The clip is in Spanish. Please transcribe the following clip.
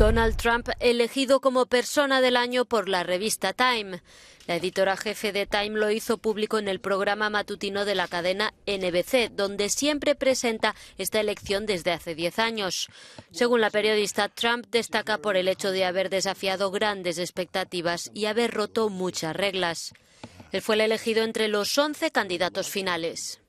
Donald Trump elegido como persona del año por la revista Time. La editora jefe de Time lo hizo público en el programa matutino de la cadena NBC, donde siempre presenta esta elección desde hace 10 años. Según la periodista, Trump destaca por el hecho de haber desafiado grandes expectativas y haber roto muchas reglas. Él fue el elegido entre los 11 candidatos finales.